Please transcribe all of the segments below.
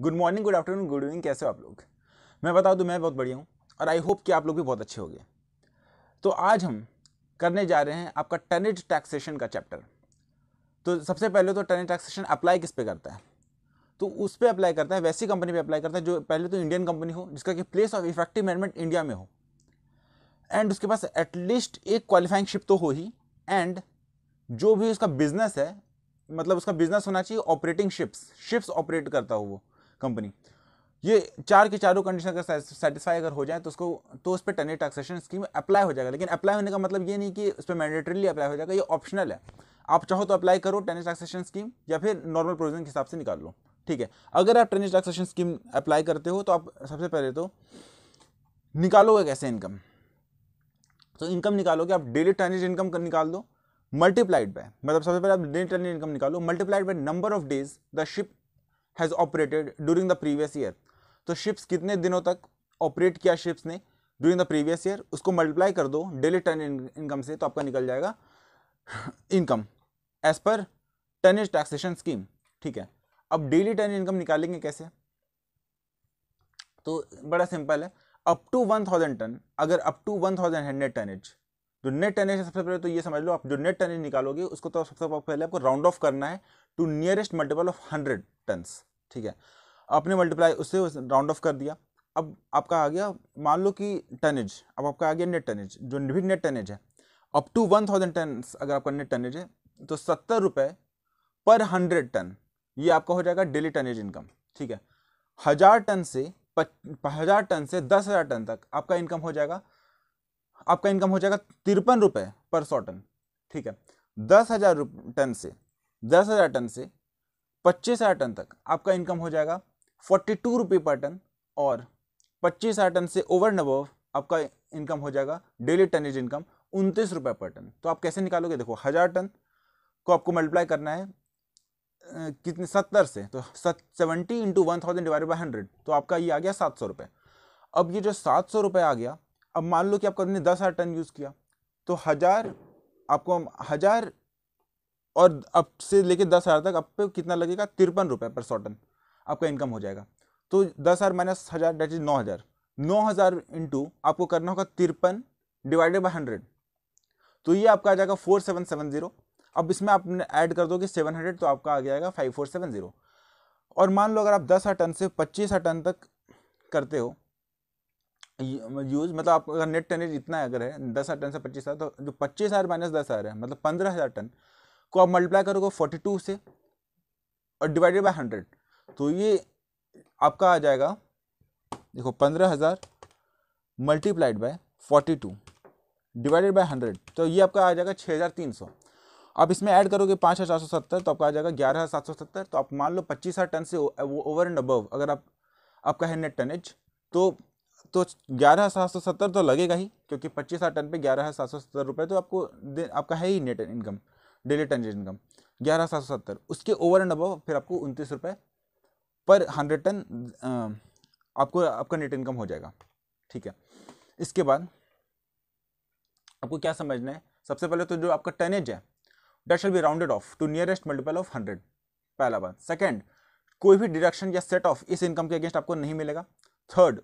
good morning good afternoon good evening कैसे हो आप लोग मैं बता तो मैं बहुत बढ़िया हूँ और आई होप कि आप लोग भी बहुत अच्छे होंगे तो आज हम करने जा रहे हैं आपका टेनिट टैक्सेशन का चैप्टर तो सबसे पहले तो टेनिट टैक्सेशन अप्लाई किस पे करता है तो उस पर अप्लाई करता है वैसी कंपनी पर अप्लाई करता है जो पहले तो इंडियन कंपनी हो जिसका कि place of effective management India में हो एंड उसके पास एटलीस्ट एक क्वालिफाइंग शिप तो हो ही एंड जो भी उसका बिजनेस है मतलब उसका बिजनेस होना चाहिए ऑपरेटिंग शिप्स शिप्स ऑपरेट करता हो वो कंपनी ये चार के चारों कंडीशन अगर सेटिस्फाई अगर हो जाए तो उसको तो उस पर टेन टैक्सेशन स्कीम अप्लाई हो जाएगा लेकिन अप्लाई होने का मतलब ये नहीं कि उस पर मैंडेटरीली अप्लाई हो जाएगा ये ऑप्शनल है आप चाहो तो अप्लाई करो टेन टैक्सेशन स्कीम या फिर नॉर्मल प्रोविजन के हिसाब से निकाल लो ठीक है अगर आप टेन टैक्सेशन स्कीम अप्लाई करते हो तो आप सबसे पहले तो निकालोगे कैसे इनकम तो इनकम निकालोगे आप डेली टर्नेज इनकम निकाल दो मल्टीप्लाइड बाय मतलब सबसे पहले आप डेली टर्नेज इनकम निकालो multiplied by number of days the ship has operated during the previous year तो शिप्स कितने दिनों तक ऑपरेट किया शिप्स ने ड्यूरिंग द प्रीवियस ईयर उसको मल्टीप्लाई कर दो डेली टर्न इनकम से तो आपका निकल जाएगा income as per टर्निज taxation scheme ठीक है अब डेली टर्न इनकम निकालेंगे कैसे तो बड़ा सिंपल है up to one thousand ton अगर अप टू वन थाउजेंड है नेट टर्निज जो नेट टर्निज सबसे पहले तो ये समझ लो आप जो नेट टर्निज निकालोगे उसको तो सबसे पहले आपको राउंड ऑफ करना है to nearest multiple of hundred ton ठीक है आपने मल्टीप्लाई उससे राउंड ऑफ कर दिया अब आपका आ गया मान लो कि टनेज अब आपका आ गया नेट टनेज जो भी नेट टनेज है up to one thousand ton अगर आपका नेट टनेज है तो सत्तर रुपये पर हंड्रेड टन ये आपका हो जाएगा डेली टनेज इनकम ठीक है हज़ार टन से हज़ार टन से दस हज़ार टन तक आपका इनकम हो जाएगा आपका इनकम हो जाएगा तिरपन रुपये पर सौ टन ठीक है दस हज़ार टन से दस हज़ार टन से पच्चीस हज़ार टन तक आपका इनकम हो जाएगा फोर्टी टू रुपये पर टन और पच्चीस हज़ार टन से ओवर एंड अबव आपका इनकम हो जाएगा डेली टनेज इनकम उनतीस रुपये पर टन तो आप कैसे निकालोगे देखो हज़ार टन को आपको मल्टीप्लाई करना है कितने सत्तर से तो सत seventy into one thousand divide by hundred तो आपका ये आ गया सात सौ रुपये अब ये जो सात सौ रुपये आ गया अब मान लो कि आपको आपने दस हज़ार टन यूज़ किया तो हज़ार आपको हज़ार और अब से लेके दस हज़ार तक आप पे कितना लगेगा तिरपन रुपये पर सौ टन आपका इनकम हो जाएगा तो दस हज़ार माइनस हज़ार डेट इज नौ हज़ार नौ हज़ार इंटू आपको करना होगा तिरपन डिवाइडेड बाई हंड्रेड तो ये आपका आ जाएगा फोर सेवन सेवन जीरो अब इसमें आप ऐड कर दोगे सेवन हंड्रेड तो आपका आ जाएगा फाइव फोर सेवन जीरो और मान लो अगर आप दस हज़ार टन से पच्चीस हज़ार टन तक करते हो यूज मतलब आप अगर नेट टनेज इतना अगर है दस हज़ार टन से पच्चीस हज़ार तो जो पच्चीस हज़ार माइनस दस हज़ार है मतलब पंद्रह हज़ार टन को आप मल्टीप्लाई करोगे फोर्टी टू से और डिवाइडेड बाय हंड्रेड तो ये आपका आ जाएगा देखो पंद्रह हज़ार multiplied by forty two divided by hundred तो ये आपका आ जाएगा छः हज़ार तीन सौ आप इसमें ऐड करोगे पाँच हज़ार चार सौ सत्तर तो आपका आ जाएगा ग्यारह हज़ार सात सौ सत्तर तो आप मान लो पच्चीस हज़ार टन से ओवर एंड अबव अगर आप आपका है नेट टनेज तो तो ग्यारह सात सौ सत्तर तो लगेगा ही क्योंकि पच्चीस हज़ार टन पे ग्यारह हज़ार सात सौ सत्तर रुपये तो आपको आपका है ही net income daily transaction income ग्यारह सात सौ सत्तर उसके ओवर एंड अबव फिर आपको उनतीस रुपये पर हंड्रेड टन आपको आपका नेट इनकम हो जाएगा ठीक है इसके बाद आपको क्या समझना है सबसे पहले तो जो आपका टनेज है that shall be rounded off to nearest multiple of hundred पहला बात सेकेंड कोई भी डिडक्शन या सेट ऑफ इस इनकम के अगेंस्ट आपको नहीं मिलेगा थर्ड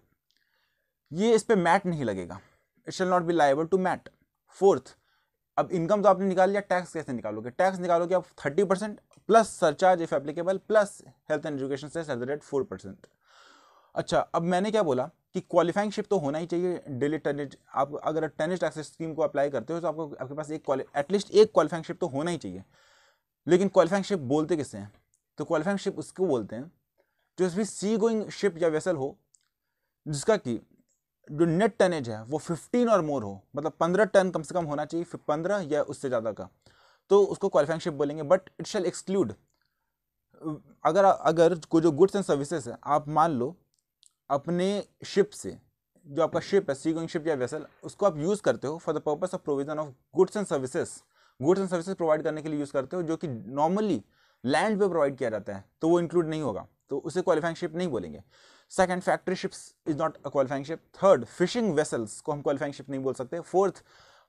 ये इस पर मैट नहीं लगेगा it shall not be liable to MAT fourth अब इनकम तो आपने निकाल लिया टैक्स कैसे निकालोगे टैक्स निकालोगे आप thirty percent plus surcharge if applicable plus health and education cess at the rate four percent अच्छा अब मैंने क्या बोला कि क्वालिफाइंग शिप तो होना ही चाहिए डेली टर्नेज आप अगर टर्नेज टैक्स स्कीम को अप्लाई करते हो तो आपको आपके पास एक एटलीस्ट एक क्वालिफाइंग शिप तो होना ही चाहिए लेकिन क्वालिफाइंग शिप बोलते किससे हैं तो क्वालिफाइंग शिप उसको बोलते हैं जो भी सी गोइंग शिप या वेसल हो जिसका कि जो नेट टनेज है वो फिफ्टीन और मोर हो मतलब पंद्रह टन कम से कम होना चाहिए पंद्रह या उससे ज़्यादा का तो उसको क्वालिफाइंग शिप बोलेंगे बट इट शेल एक्सक्लूड अगर अगर को जो गुड्स एंड सर्विसेज है आप मान लो अपने शिप से जो आपका शिप है सी गोइंग शिप या वेसल उसको आप यूज़ करते हो for the purpose of provision of goods and services goods and services provide करने के लिए यूज़ करते हो जो कि नॉर्मली लैंड पे प्रोवाइड किया जाता है तो वो इंक्लूड नहीं होगा तो उसे क्वालिफाइंग शिप नहीं बोलेंगे second factory ships is not a qualifying ship third fishing vessels को हम क्वालिफाइंग शिप नहीं बोल सकते fourth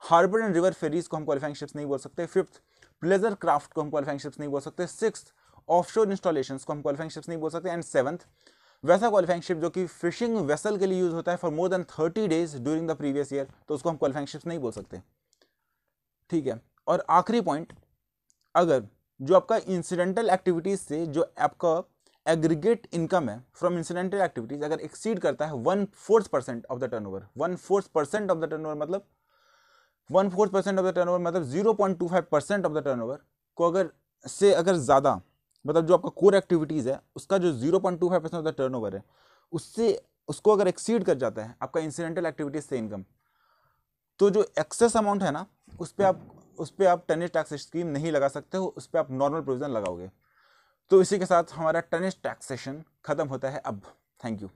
harbour and river ferries को हम क्वालिफाइंग शिप्स नहीं बोल सकते फिफ्थ प्लेजर क्राफ्ट को हम क्वालिफाइंग शिप्स नहीं बोल सकते सिक्स ऑफ शोर इंस्टॉलेशन को हम क्वालिफाइंग शिप्स नहीं बोल सकते एंड सेवंथ वैसा क्वालिफाइंग शिप जो कि फिशिंग वेसल के लिए यूज होता है for more than thirty days during the previous year तो उसको हम क्वालिफाइंग शिप्स नहीं बोल सकते ठीक है और आखिरी पॉइंट अगर जो आपका इंसिडेंटल एक्टिविटीज से जो आपका एग्रीगेट इनकम है फ्रॉम इंसिडेंटल एक्टिविटीज अगर एक्सीड करता है one fourth percent of the turnover one fourth percent of the turnover मतलब one fourth percent of the turnover मतलब zero point two five percent of the turnover को अगर से अगर ज़्यादा मतलब जो आपका कोर एक्टिविटीज़ है उसका जो zero point two five percent of the turnover है उससे उसको अगर एक्सीड कर जाता है आपका इंसिडेंटल एक्टिविटीज से इनकम तो जो एक्सेस अमाउंट है ना उस पर आप उस पर आप टनेज टैक्स स्कीम नहीं लगा सकते हो उस पर आप नॉर्मल प्रोविज़न लगाओगे तो इसी के साथ हमारा टनिश टैक्सेशन खत्म होता है अब थैंक यू